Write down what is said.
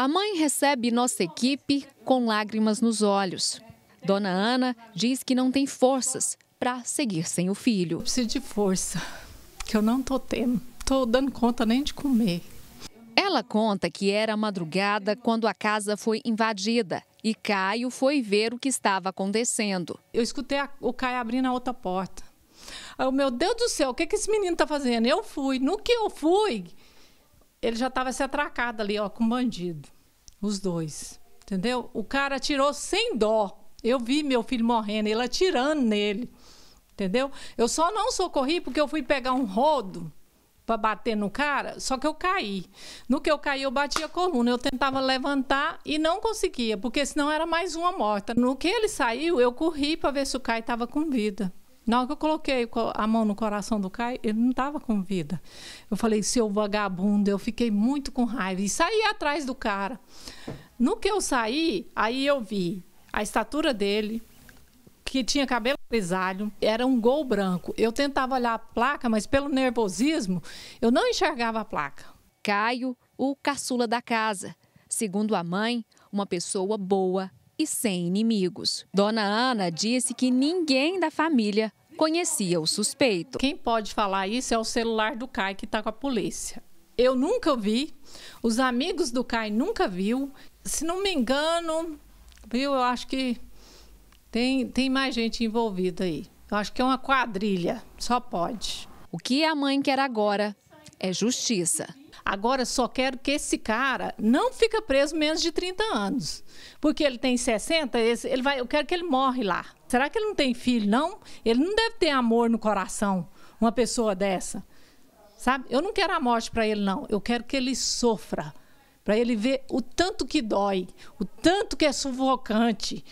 A mãe recebe nossa equipe com lágrimas nos olhos. Dona Ana diz que não tem forças para seguir sem o filho. Eu preciso de força, que eu não estou tendo. Estou dando conta nem de comer. Ela conta que era madrugada quando a casa foi invadida e Caio foi ver o que estava acontecendo. Eu escutei a, o Caio abrindo a outra porta. Oh, meu Deus do céu, o que, que esse menino está fazendo? Eu fui. No que eu fui, ele já estava se atracado ali, ó, com bandido. Os dois. Entendeu? O cara atirou sem dó. Eu vi meu filho morrendo, ele atirando nele. Entendeu? Eu só não socorri porque eu fui pegar um rodo para bater no cara, só que eu caí. No que eu caí, eu bati a coluna. Eu tentava levantar e não conseguia, porque senão era mais uma morta. No que ele saiu, eu corri para ver se o Caio estava com vida. Na hora que eu coloquei a mão no coração do Caio, ele não estava com vida. Eu falei, seu vagabundo, eu fiquei muito com raiva. E saí atrás do cara. No que eu saí, aí eu vi a estatura dele, que tinha cabelo grisalho, era um gol branco. Eu tentava olhar a placa, mas pelo nervosismo, eu não enxergava a placa. Caio, o caçula da casa. Segundo a mãe, uma pessoa boa e sem inimigos. Dona Ana disse que ninguém da família conhecia o suspeito. Quem pode falar isso é o celular do Caio que está com a polícia. Eu nunca vi, os amigos do Caio nunca viu. Se não me engano, viu, eu acho que tem, tem mais gente envolvida aí. Eu acho que é uma quadrilha, só pode. O que a mãe quer agora é justiça. Agora só quero que esse cara não fica preso menos de 30 anos. Porque ele tem 60, ele vai, eu quero que ele morre lá. Será que ele não tem filho, não? Ele não deve ter amor no coração, uma pessoa dessa. Sabe? Eu não quero a morte para ele, não. Eu quero que ele sofra. Para ele ver o tanto que dói, o tanto que é sufocante.